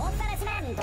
Oferecimento.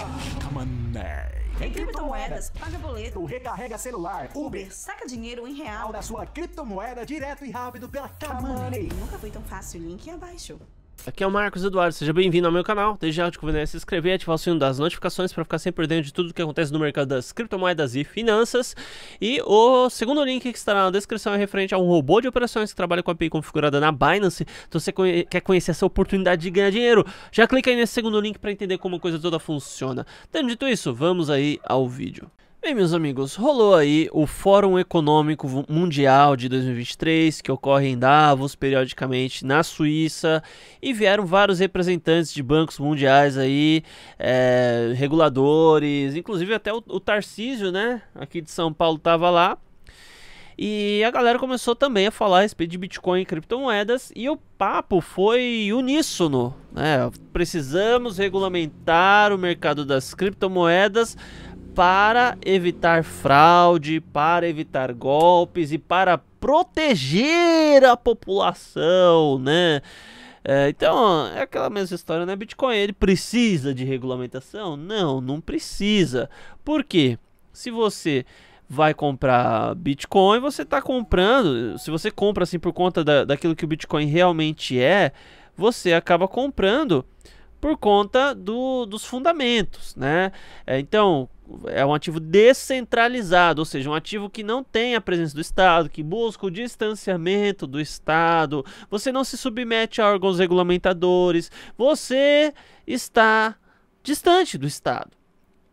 Mané. Em criptomoedas, paga boleto, recarrega celular, Uber, saca dinheiro em real da sua criptomoeda direto e rápido pela Camoney. Nunca foi tão fácil, link abaixo. Aqui é o Marcos Eduardo, seja bem-vindo ao meu canal. Desde já te convido a se inscrever e ativar o sininho das notificações para ficar sempre por dentro de tudo que acontece no mercado das criptomoedas e finanças. E o segundo link que estará na descrição é referente a um robô de operações que trabalha com a API configurada na Binance. Então você conhe quer conhecer essa oportunidade de ganhar dinheiro, já clica aí nesse segundo link para entender como a coisa toda funciona. Tendo dito isso, vamos aí ao vídeo. Bem, meus amigos, rolou aí o Fórum Econômico Mundial de 2023, que ocorre em Davos periodicamente na Suíça, e vieram vários representantes de bancos mundiais aí, é, reguladores, inclusive até o, o Tarcísio, né, aqui de São Paulo, estava lá. E a galera começou também a falar a respeito de Bitcoin e criptomoedas, e o papo foi uníssono, né? Precisamos regulamentar o mercado das criptomoedas para evitar fraude, para evitar golpes e para proteger a população, né? É, então, é aquela mesma história, né? Bitcoin, ele precisa de regulamentação? Não, não precisa. Por quê? Se você vai comprar Bitcoin, você está comprando, se você compra assim por conta da, daquilo que o Bitcoin realmente é, você acaba comprando por conta do, dos fundamentos, né? É, então, é um ativo descentralizado, ou seja, um ativo que não tem a presença do Estado, que busca o distanciamento do Estado, você não se submete a órgãos regulamentadores, você está distante do Estado.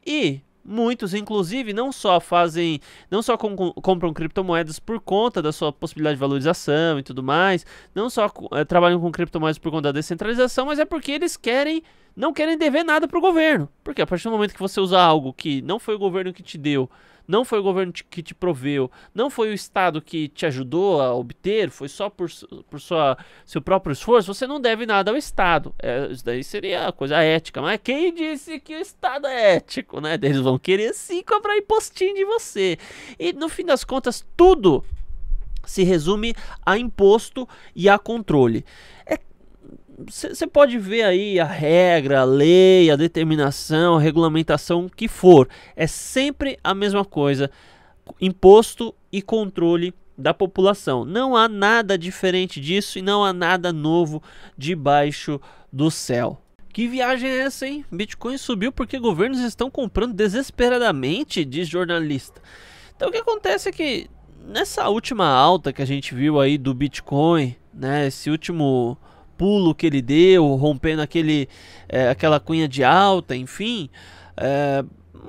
E Muitos, inclusive, não só fazem, não só com, compram criptomoedas por conta da sua possibilidade de valorização e tudo mais, não só é, trabalham com criptomoedas por conta da descentralização, mas é porque eles querem, não querem dever nada para o governo. Porque a partir do momento que você usa algo que não foi o governo que te deu, não foi o governo que te proveu, não foi o Estado que te ajudou a obter, foi só por, por sua, seu próprio esforço, você não deve nada ao Estado. É, isso daí seria a coisa ética. Mas quem disse que o Estado é ético, né? Eles vão querer sim cobrar impostinho de você. E no fim das contas, tudo se resume a imposto e a controle. É você pode ver aí a regra, a lei, a determinação, a regulamentação que for. É sempre a mesma coisa: imposto e controle da população. Não há nada diferente disso e não há nada novo debaixo do céu. Que viagem é essa, hein? Bitcoin subiu porque governos estão comprando desesperadamente, diz jornalista. Então o que acontece é que nessa última alta que a gente viu aí do Bitcoin, né, esse último pulo que ele deu, rompendo aquele, é, aquela cunha de alta, enfim. É,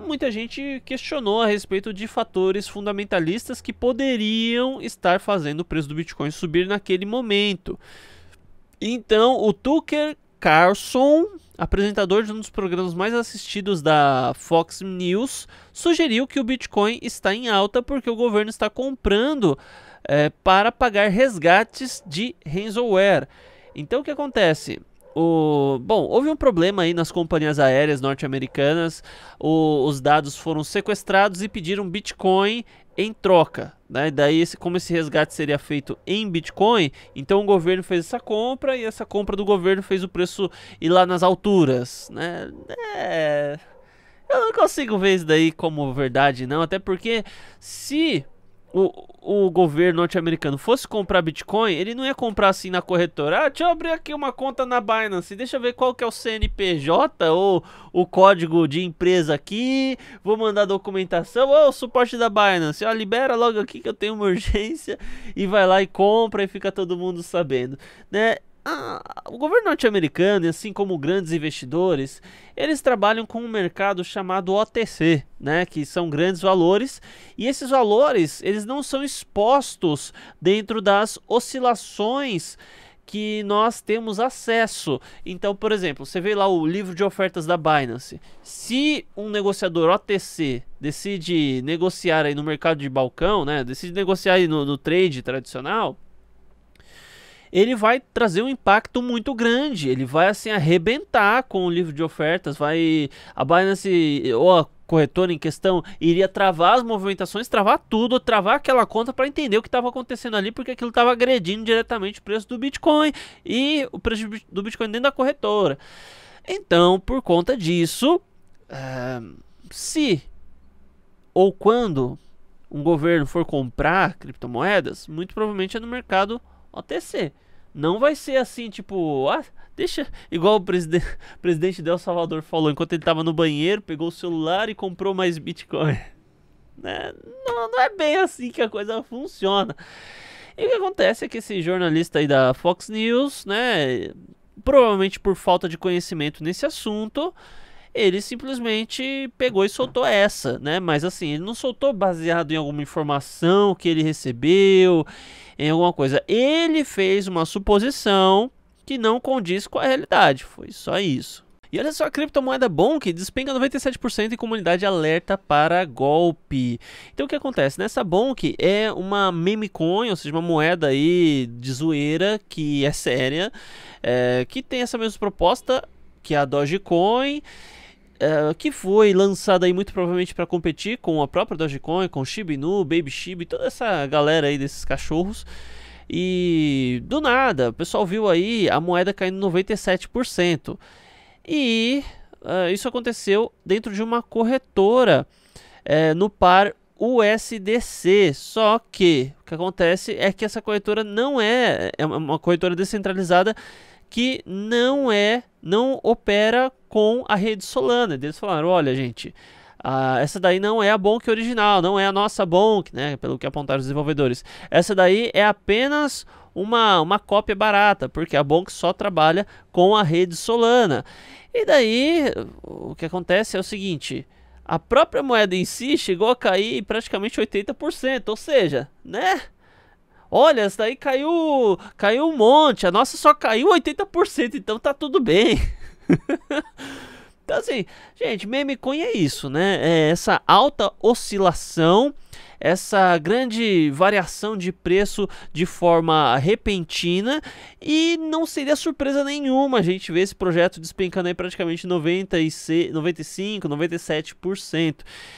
muita gente questionou a respeito de fatores fundamentalistas que poderiam estar fazendo o preço do Bitcoin subir naquele momento. Então, o Tucker Carlson, apresentador de um dos programas mais assistidos da Fox News, sugeriu que o Bitcoin está em alta porque o governo está comprando é, para pagar resgates de ransomware. Então o que acontece? O, bom, houve um problema aí nas companhias aéreas norte-americanas. Os dados foram sequestrados e pediram Bitcoin em troca. Né? Daí, esse, como esse resgate seria feito em Bitcoin, então o governo fez essa compra e essa compra do governo fez o preço ir lá nas alturas. Né? É... Eu não consigo ver isso daí como verdade, não. Até porque se o, o governo norte-americano fosse comprar Bitcoin, ele não ia comprar assim na corretora. Ah, deixa eu abrir aqui uma conta na Binance, deixa eu ver qual que é o CNPJ ou o código de empresa aqui, vou mandar documentação, ou o suporte da Binance, ó, libera logo aqui que eu tenho uma urgência, e vai lá e compra e fica todo mundo sabendo, né? a, o governo norte-americano, assim como grandes investidores, eles trabalham com um mercado chamado OTC, né, que são grandes valores, e esses valores, eles não são expostos dentro das oscilações que nós temos acesso. Então, por exemplo, você vê lá o livro de ofertas da Binance. Se um negociador OTC decide negociar aí no mercado de balcão, né, decide negociar aí no, no trade tradicional, ele vai trazer um impacto muito grande. Ele vai assim arrebentar com o livro de ofertas, vai a Binance ou a corretora em questão iria travar as movimentações, travar tudo, travar aquela conta para entender o que estava acontecendo ali, porque aquilo estava agredindo diretamente o preço do Bitcoin e o preço do Bitcoin dentro da corretora. Então, por conta disso, eh, se ou quando um governo for comprar criptomoedas, muito provavelmente é no mercado OTC. Não vai ser assim, tipo, ah, deixa. Igual o presidente, presidente Del Salvador falou, enquanto ele tava no banheiro, pegou o celular e comprou mais Bitcoin. Né? Não, não é bem assim que a coisa funciona. E o que acontece é que esse jornalista aí da Fox News, né, provavelmente por falta de conhecimento nesse assunto, ele simplesmente pegou e soltou essa, né? Mas assim, ele não soltou baseado em alguma informação que ele recebeu, em alguma coisa. Ele fez uma suposição que não condiz com a realidade. Foi só isso. E olha só a criptomoeda Bonk despenca 97% e comunidade alerta para golpe. Então o que acontece? Nessa Bonk é uma meme coin, ou seja, uma moeda aí de zoeira que é séria, é, que tem essa mesma proposta, que é a Dogecoin. Eh, que foi lançada aí muito provavelmente para competir com a própria Dogecoin, com Shiba Inu, Baby Shiba, e toda essa galera aí desses cachorros. E do nada, o pessoal viu aí a moeda caindo 97%. E eh, isso aconteceu dentro de uma corretora eh, no par USDC. Só que o que acontece é que essa corretora não é, é uma corretora descentralizada que não é, não opera com a rede Solana. Eles falaram, olha gente, essa daí não é a Bonk original, não é a nossa Bonk, né? Pelo que apontaram os desenvolvedores. Essa daí é apenas uma, uma cópia barata, porque a Bonk só trabalha com a rede Solana. E daí o que acontece é o seguinte. A própria moeda em si chegou a cair praticamente 80%, ou seja, né? Olha, essa daí caiu, caiu um monte. A nossa só caiu 80%, então tá tudo bem. então assim, gente, meme coin é isso, né? É essa alta oscilação essa grande variação de preço de forma repentina e não seria surpresa nenhuma a gente ver esse projeto despencando aí praticamente 96, 95, 97%.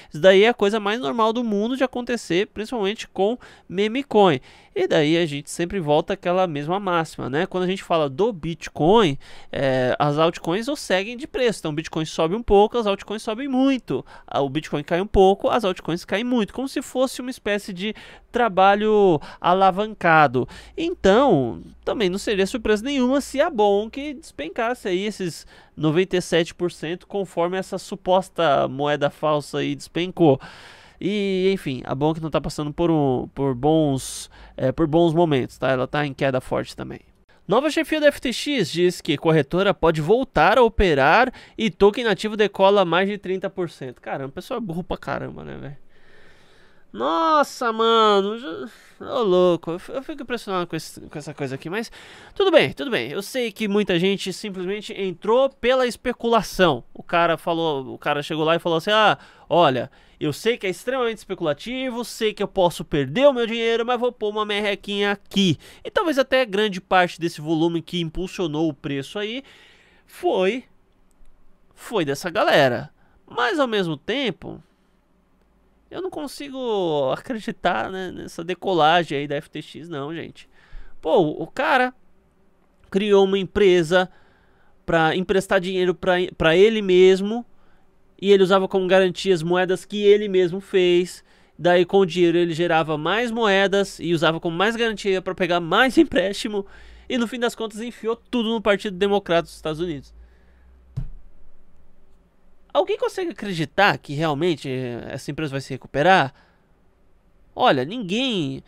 Isso daí é a coisa mais normal do mundo de acontecer, principalmente com memecoin. E daí a gente sempre volta àquela mesma máxima, né? Quando a gente fala do Bitcoin, é, as altcoins ou seguem de preço. Então o Bitcoin sobe um pouco, as altcoins sobem muito. Ah, o Bitcoin cai um pouco, as altcoins caem muito. Como se fosse fosse uma espécie de trabalho alavancado. Então, também não seria surpresa nenhuma se a é Bom que despencasse aí esses 97% conforme essa suposta moeda falsa aí despencou. E, enfim, a que não está passando por, um, por, bons, é, por bons momentos, tá? Ela está em queda forte também. Nova chefia da FTX diz que corretora pode voltar a operar e token nativo decola mais de 30%. Caramba, o pessoal é burro pra caramba, né, velho? Nossa, mano. Ô, oh, louco, eu fico impressionado com, esse, com, essa coisa aqui, mas tudo bem, tudo bem. Eu sei que muita gente simplesmente entrou pela especulação. O cara falou, o cara chegou lá e falou assim: "Ah, olha, eu sei que é extremamente especulativo, sei que eu posso perder o meu dinheiro, mas vou pôr uma merrequinha aqui". E talvez até grande parte desse volume que impulsionou o preço aí foi foi dessa galera. Mas ao mesmo tempo, eu não consigo acreditar né, nessa decolagem aí da FTX, não, gente. Pô, o cara criou uma empresa para emprestar dinheiro para ele mesmo e ele usava como garantias moedas que ele mesmo fez. Daí, com o dinheiro, ele gerava mais moedas e usava como mais garantia para pegar mais empréstimo. E no fim das contas, enfiou tudo no Partido Democrata dos Estados Unidos. Alguém consegue acreditar que realmente eh, essa empresa vai se recuperar? Olha, ninguém.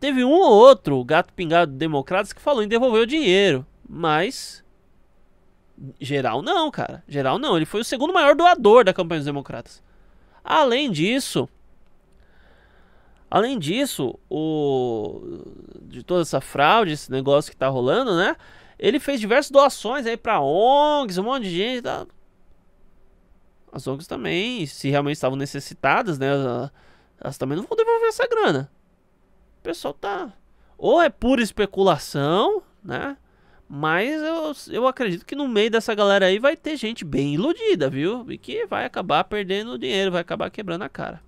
Teve um ou outro gato pingado de democratas que falou em devolver o dinheiro, mas. Geral não, cara. Geral não. Ele foi o segundo maior doador da campanha dos democratas. Além disso. Além disso, o de toda essa fraude, esse negócio que tá rolando, né? Ele fez diversas doações aí para ONGs, um monte de gente. Tá... As ONGs também, se realmente estavam necessitadas, né? Elas, também não vão devolver essa grana. O pessoal tá. Ou é pura especulação, né? Mas eu, eu acredito que no meio dessa galera aí vai ter gente bem iludida, viu? E que vai acabar perdendo dinheiro, vai acabar quebrando a cara.